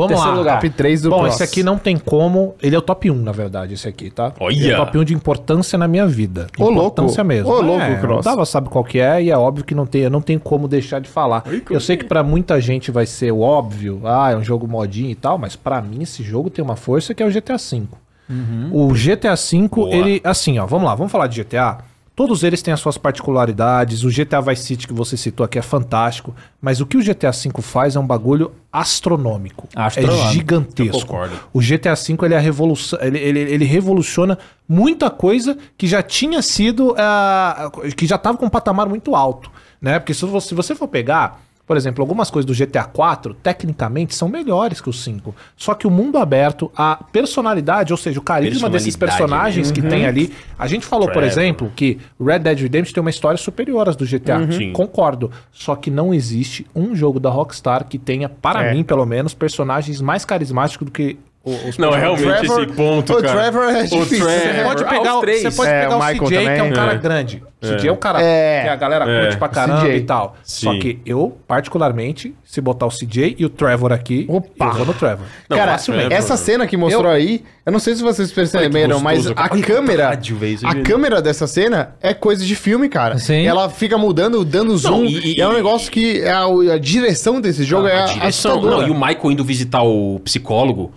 Vamos Terceiro lá. Lugar. Top 3 do Bom, Cross. esse aqui não tem como. Ele é o top 1, na verdade, esse aqui, tá? Olha. Ele é o top 1 de importância na minha vida. Ô, importância louco. mesmo. Ô, louco, é, Cross. Tava sabe qual que é e é óbvio que não tem, não tem como deixar de falar. Oi, eu sei que para muita gente vai ser o óbvio, ah, é um jogo modinho e tal, mas para mim esse jogo tem uma força que é o GTA V. Uhum. O GTA V, Boa. ele, assim, ó, vamos lá, vamos falar de GTA. Todos eles têm as suas particularidades. O GTA Vice City que você citou aqui é fantástico, mas o que o GTA V faz é um bagulho astronômico. É astronômico. É gigantesco. Concordo. O GTA V ele, é revolução, ele, ele, ele, revoluciona muita coisa que já tinha sido. Uh, que já estava com um patamar muito alto. Né? Porque se você, se você for pegar por exemplo, algumas coisas do GTA 4, tecnicamente, são melhores que o 5. Só que o mundo aberto, a personalidade, ou seja, o carisma desses né? personagens uhum. que tem uhum. ali. A gente falou, Trevor. por exemplo, que Red Dead Redemption tem uma história superior às do GTA. Uhum. Concordo. Só que não existe um jogo da Rockstar que tenha, para é. mim, pelo menos, personagens mais carismáticos do que os não, é realmente Trevor, esse ponto, o cara. O Trevor é difícil. O Trevor, você é pode pegar, o, você pode é, pegar o, o CJ, também. que é um cara é. grande. O CJ é. é um cara é. que a galera curte pra caramba CJ. e tal. Sim. Só que eu, particularmente, se botar o CJ e o Trevor aqui, Opa. eu vou no Trevor. Não, cara, essa né? cena que mostrou eu... aí, eu não sei se vocês perceberam, mas a câmera... Rádio, a câmera dessa cena é coisa de filme, cara. Sim. Ela fica mudando, dando zoom. Não, e, e, é um negócio que a, a direção desse jogo é a direção, Não, e o Michael indo visitar o psicólogo...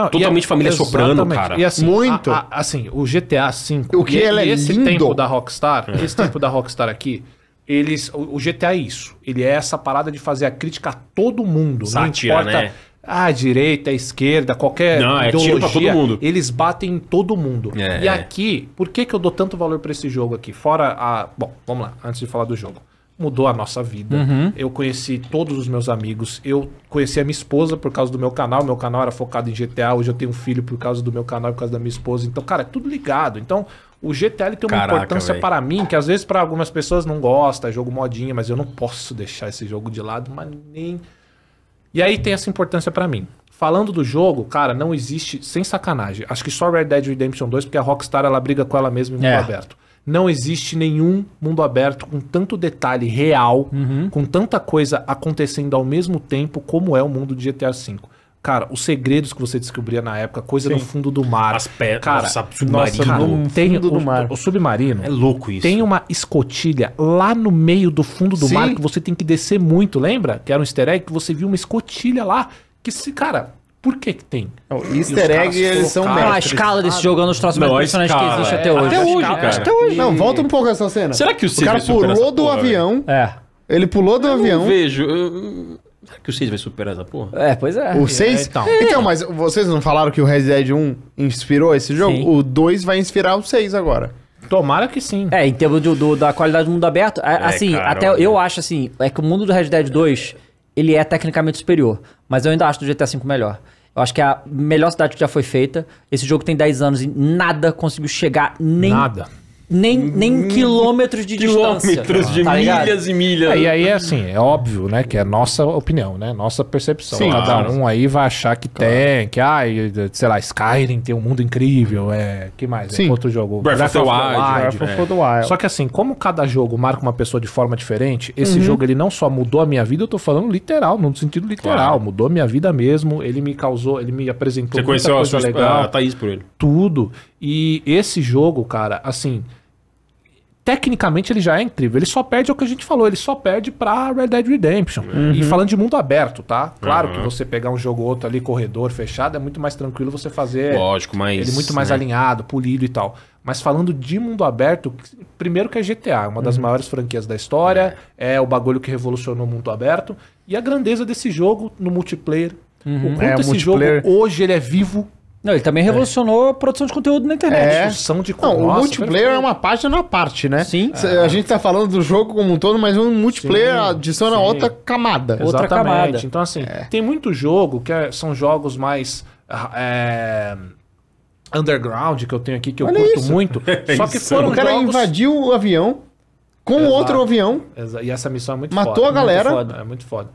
Não, é Totalmente a, família soprano, cara. E assim, Muito. A, a, assim, o GTA V. O que e, ela é esse lindo. tempo da Rockstar, é. esse tempo da Rockstar aqui, eles. O, o, GTA é isso. Ele é essa parada de fazer a crítica a todo mundo. Sátira, não importa. Né? A direita, a esquerda, qualquer não, é ideologia, todo mundo. eles batem em todo mundo. É. E aqui, por que, que eu dou tanto valor para esse jogo aqui? Fora a. Bom, vamos lá, antes de falar do jogo mudou a nossa vida. Uhum. Eu conheci todos os meus amigos. Eu conheci a minha esposa por causa do meu canal. Meu canal era focado em GTA. Hoje eu tenho um filho por causa do meu canal, por causa da minha esposa. Então, cara, é tudo ligado. Então, o GTA tem uma Caraca, importância véio. para mim, que às vezes para algumas pessoas não gosta, é jogo modinha, mas eu não posso deixar esse jogo de lado, mas nem. E aí tem essa importância para mim. Falando do jogo, cara, não existe, sem sacanagem. Acho que só Red Dead Redemption 2, porque a Rockstar ela briga com ela mesma em mundo é. aberto. Não existe nenhum mundo aberto com tanto detalhe real, uhum. com tanta coisa acontecendo ao mesmo tempo como é o mundo de GTA V. Cara, os segredos que você descobria na época, coisa Sim. no fundo do mar. As pedras, cara, nossa, submarino. Nossa, no tem fundo o, do mar. O, o submarino. É louco isso. Tem uma escotilha lá no meio do fundo do Sim. mar que você tem que descer muito, lembra? Que era um easter egg que você viu uma escotilha lá. Que se, cara, por que, que tem? O easter egg, eles são mestres. Ah, a escala desse jogo é um dos troços mais impressionantes que existe é até hoje. Até hoje, cara. Até hoje. Não, volta um pouco essa cena. Será que o Sid O cara pulou do avião. É. Ele pulou do avião. Eu vejo. Será que o 6 vai superar essa porra? É, pois é. O 6? É, então. É. então, mas vocês não falaram que o Resident Evil 1 inspirou esse jogo? Sim. O 2 vai inspirar o 6 agora. Tomara que sim. É, em termos de, do, da qualidade do mundo aberto, é, é assim, cara, até eu acho assim, é que o mundo do Resident Evil 2 ele é tecnicamente superior. Mas eu ainda acho do GTA V melhor. Eu acho que é a melhor cidade que já foi feita. Esse jogo tem 10 anos e nada conseguiu chegar nem. Nada nem, hum, nem quilômetros de quilômetros distância. Quilômetros de tá milhas e milhas. É, e aí, assim, é óbvio, né? Que é nossa opinião, né? Nossa percepção. Sim, Cada claro. um aí vai achar que claro. tem, que, ah, sei lá, Skyrim tem um mundo incrível, é... que mais? É Sim. É, outro jogo. Breath, of the Wild. Né? Né? Breath of the Wild. Só que assim, como cada jogo marca uma pessoa de forma diferente, esse uhum. jogo, ele não só mudou a minha vida, eu tô falando literal, no sentido literal. Claro. Mudou a minha vida mesmo, ele me causou, ele me apresentou Você muita conheceu coisa a, sua, legal, a Thaís por ele. Tudo. E esse jogo, cara, assim tecnicamente ele já é incrível. Ele só perde é o que a gente falou, ele só perde pra Red Dead Redemption. Uhum. E falando de mundo aberto, tá? Claro uhum. que você pegar um jogo ou outro ali, corredor fechado, é muito mais tranquilo você fazer. Lógico, mas. Ele muito mais né? alinhado, polido e tal. Mas falando de mundo aberto, primeiro que é GTA, é uma das uhum. maiores franquias da história, é. é o bagulho que revolucionou o mundo aberto. E a grandeza desse jogo no multiplayer, Uhum. O quanto é, esse jogo hoje ele é vivo não, ele também é. revolucionou é. a produção de conteúdo na internet. É. Produção de Não, o multiplayer perfeito. é uma página à parte, né? Sim. A gente tá falando do jogo como um todo, mas o multiplayer sim, adiciona sim. outra camada. Exatamente. Outra camada. Então, assim, é. tem muito jogo que é, são jogos mais. Ah, é, underground que eu tenho aqui, que eu curto isso. muito. só que foram. O cara jogos... invadiu o avião com Exato. outro avião. Exato. E essa missão é muito Matou foda. Matou a galera. Muito é muito foda.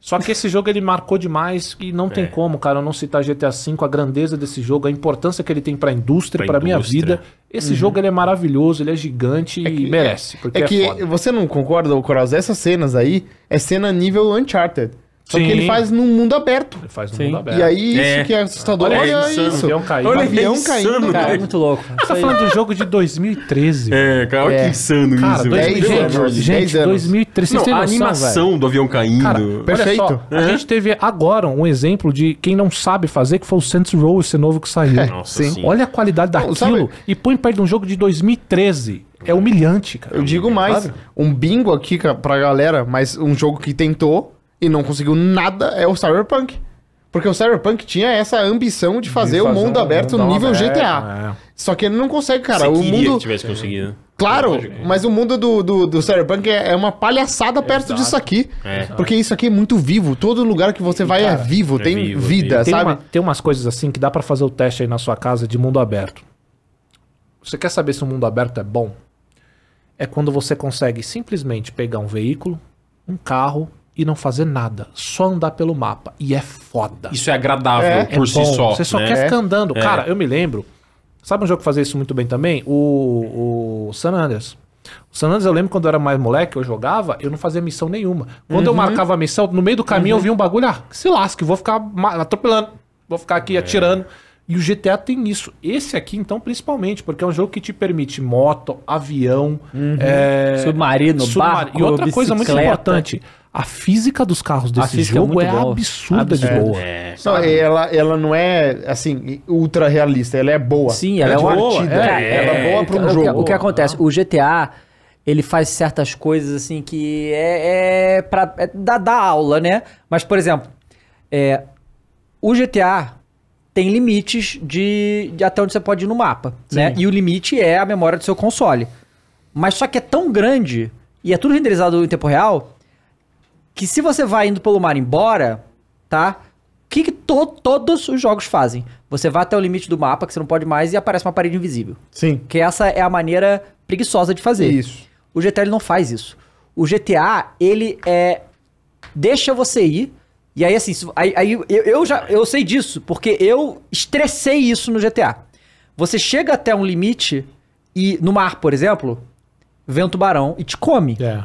Só que esse jogo ele marcou demais e não é. tem como, cara, eu não citar GTA V, a grandeza desse jogo, a importância que ele tem para a indústria, para minha vida. Esse uhum. jogo ele é maravilhoso, ele é gigante é que, e merece. é, é que você não concorda, Coraz? Essas cenas aí é cena nível Uncharted. Só Sim. que ele faz num mundo aberto. Ele faz num mundo aberto. E aí isso é. que é assustador. Olha, Olha é isso. Avião caindo. Olha, avião insano, caindo. Cara, é muito louco. Você tá falando do jogo de 2013. É, cara, olha é. que insano cara, isso. 2000, gente, anos, gente 2013. Não, a noção, animação do avião caindo. Cara, perfeito. Só, é. A gente teve agora um exemplo de quem não sabe fazer, que foi o Saints Row, esse novo que saiu. É, Nossa, sim. Olha a qualidade daquilo. Sabe? E põe perto de um jogo de 2013. É humilhante, cara. Eu digo mais, um bingo aqui pra galera, mas um jogo que tentou, e não conseguiu nada é o Cyberpunk. Porque o Cyberpunk tinha essa ambição de fazer, de fazer o mundo um, aberto no nível aberto, GTA. É. Só que ele não consegue, cara. Se o mundo. Que tivesse conseguido. Né? Claro, mas o mundo do, do, do Cyberpunk é, é uma palhaçada perto Exato. disso aqui. É. Porque isso aqui é muito vivo. Todo lugar que você e, vai é cara, é vivo, tem vivo, vida, tem sabe? Uma, tem umas coisas assim que dá para fazer o teste aí na sua casa de mundo aberto. Você quer saber se o mundo aberto é bom? É quando você consegue simplesmente pegar um veículo, um carro, e não fazer nada, só andar pelo mapa. E é foda. Isso é agradável é, por é si só. Você só né? quer ficar é. andando. É. Cara, eu me lembro. Sabe um jogo que fazia isso muito bem também? O, o San Andreas. O San Andreas, eu lembro quando eu era mais moleque, eu jogava, eu não fazia missão nenhuma. Quando uhum. eu marcava a missão, no meio do caminho uhum. eu via um bagulho, ah, se lasque, vou ficar atropelando, vou ficar aqui é. atirando. E o GTA tem isso. Esse aqui, então, principalmente, porque é um jogo que te permite moto, avião, uhum. é... submarino, barco, E outra coisa muito importante, a física dos carros desse é jogo é, é absurda, de boa. É, não, ela, ela não é, assim, ultra realista. Ela é boa. Sim, ela, é, é divertida. É, ela é, é boa para um jogo. o que acontece? O GTA, ele faz certas coisas, assim, que é, é dar, aula, né? Mas, por exemplo, o GTA tem limites de, de, até onde você pode ir no mapa, Sim. né? E o limite é a memória do seu console. Mas só que é tão grande e é tudo renderizado em tempo real que se você vai indo pelo mar embora, tá? O que, que to todos os jogos fazem? Você vai até o limite do mapa, que você não pode mais, e aparece uma parede invisível. Sim. Que essa é a maneira preguiçosa de fazer. Isso. O GTA ele não faz isso. O GTA, ele é. Deixa você ir. E aí, assim, aí, aí eu, eu, já eu sei disso, porque eu estressei isso no GTA. Você chega até um limite e no mar, por exemplo, vem um tubarão e te come. É.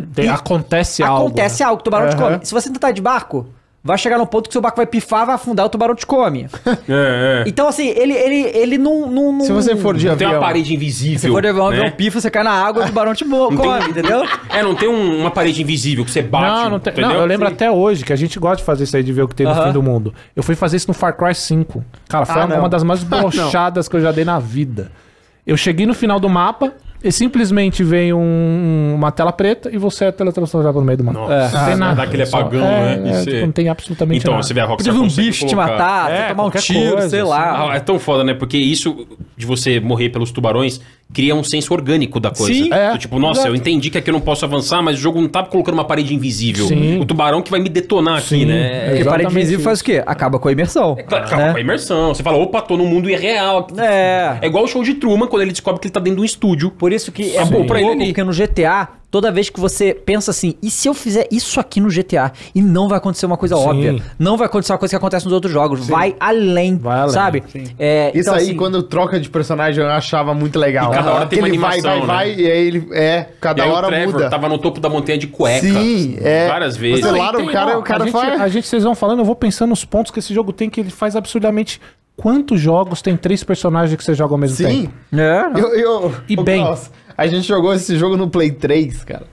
Tem, acontece, algo. Acontece né? algo, o tubarão uhum. te come. Se você tentar de barco, vai chegar no ponto que seu barco vai pifar, vai afundar, o tubarão te come. É, é. Então, assim, ele, ele, ele não, não, não... Se você for de não avião... Tem uma parede invisível, Se for de avião, né? avião pifa, você cai na água, o tubarão te come, tem... entendeu? É, não tem um, uma parede invisível que você bate, não, não tem... Não, eu lembro Sim. até hoje que a gente gosta de fazer isso aí, de ver o que tem uhum. no fim do mundo. Eu fui fazer isso no Far Cry 5. Cara, foi ah, uma, uma das mais brochadas que eu já dei na vida. Eu cheguei no final do mapa, e simplesmente vem um, uma tela preta e você é teletransportado no meio do mar. Nossa, é. não tem né? nada. Daquele apagão, é, né? É, você... Tipo, não tem absolutamente então, nada. Então, você vê a Rockstar Podia um bicho te matar, é, tomar um tiro, coisa, sei assim. lá. é tão foda, né? Porque isso de você morrer pelos tubarões cria um senso orgânico da coisa. Sim, é, então, tipo, nossa, exato. eu entendi que aqui eu não posso avançar, mas o jogo não tá colocando uma parede invisível. Sim. O tubarão que vai me detonar Sim, aqui, né? Porque é, parede invisível faz o quê? Acaba com a imersão. É, claro, acaba né? com a imersão. Você fala, opa, tô no mundo irreal. É. É igual o show de Truman, quando ele descobre que ele tá dentro de um estúdio. Por por isso que é bom pra ele. Porque no GTA, toda vez que você pensa assim, e se eu fizer isso aqui no GTA? E não vai acontecer uma coisa Sim. óbvia. Não vai acontecer uma coisa que acontece nos outros jogos. Vai além, vai além, sabe? É, então, isso então, aí, assim, quando troca de personagem, eu achava muito legal. E cada hora tem uma ele animação, vai, vai, né? vai, e aí ele... É, cada e aí hora o muda. tava no topo da montanha de cueca. Sim, é. Várias vezes. Mas, claro, o cara, o cara a gente, A gente, vocês vão falando, eu vou pensando nos pontos que esse jogo tem que ele faz absurdamente quantos jogos tem três personagens que você joga ao mesmo Sim. tempo? Sim. É. Eu, eu, e bem. a gente jogou esse jogo no Play 3, cara.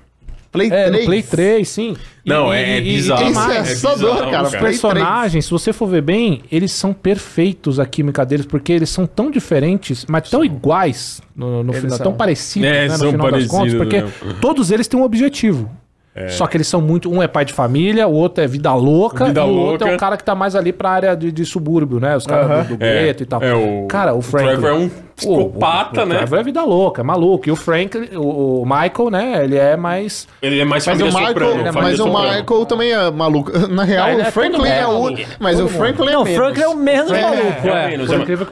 Play é, 3. Play 3, sim. Não, e, é, é bizarro. E, e é, é bizarro, dor, cara. Os cara. personagens, se você for ver bem, eles são perfeitos a química deles, porque eles são tão diferentes, mas tão iguais no, no final, são. tão parecidos, é, né, no final parecidos, das contas, porque mesmo. todos eles têm um objetivo. É. Só que eles são muito. Um é pai de família, o outro é vida louca, vida e o louca. outro é o cara que tá mais ali pra área de, de subúrbio, né? Os caras uh -huh. do, do é, e tal. É o, cara, o Franklin. O Trevor é um Psicopata, o, o, né? O Trevor é vida louca, é maluco. E o Frank, o, o Michael, né? Ele é mais. Ele é mais mas o Michael, soprano, é Mas o Michael também é maluco. Na real, o Franklin é, o. Mas o Franklin é o Franklin é, é, é. é o menos é, maluco, é.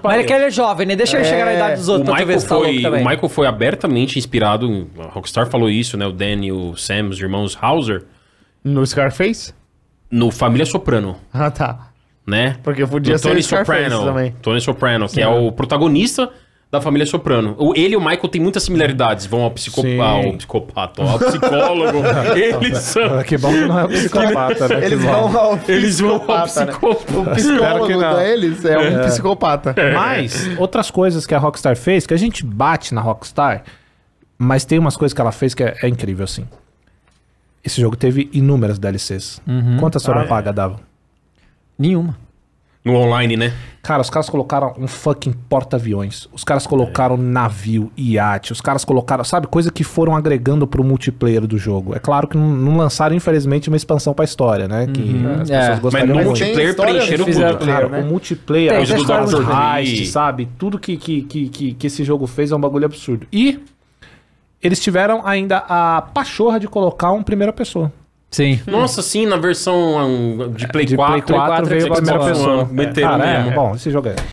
Mas é que ele é jovem, né? Deixa ele chegar na idade dos outros. O Michael, tá foi, o Michael foi abertamente inspirado. A Rockstar falou isso, né? O Danny, o Sam, os irmãos Hauser. No Scarface? No Família Soprano. Ah, tá. Né? Porque podia no ser Tony Scarface Soprano, também. Tony Soprano, que Sim. é o protagonista da família Soprano. O, ele e o Michael têm muitas similaridades. Vão ao, psicopa ao psicopata, ao psicólogo. eles são. Ah, que bom que não é o psicopata, né? Eles vão ao eles vão ao psicopata. Né? O psicólogo deles é, é um psicopata. É. Mas, outras coisas que a Rockstar fez, que a gente bate na Rockstar, mas tem umas coisas que ela fez que é, é incrível, assim. Esse jogo teve inúmeras DLCs. Uhum. Quantas foram ah, pagas, é. Dava? Nenhuma. No online, né? Cara, os caras colocaram um fucking porta-aviões. Os caras colocaram é. navio, iate. Os caras colocaram, sabe, coisa que foram agregando pro multiplayer do jogo. É claro que não, lançaram, infelizmente, uma expansão pra história, né? Que uhum. as é. pessoas gostariam Mas no multiplayer preencheram tudo. Cara, né? o multiplayer, tem, tem a do Heist, sabe? Tudo que, que, que, que, que esse jogo fez é um bagulho absurdo. E eles tiveram ainda a pachorra de colocar um primeira pessoa. Sim. Nossa, sim, na versão um, de Play de 4. Play 4 é veio a primeira pessoa. É. Meteram ah, né? Bom, esse jogo é.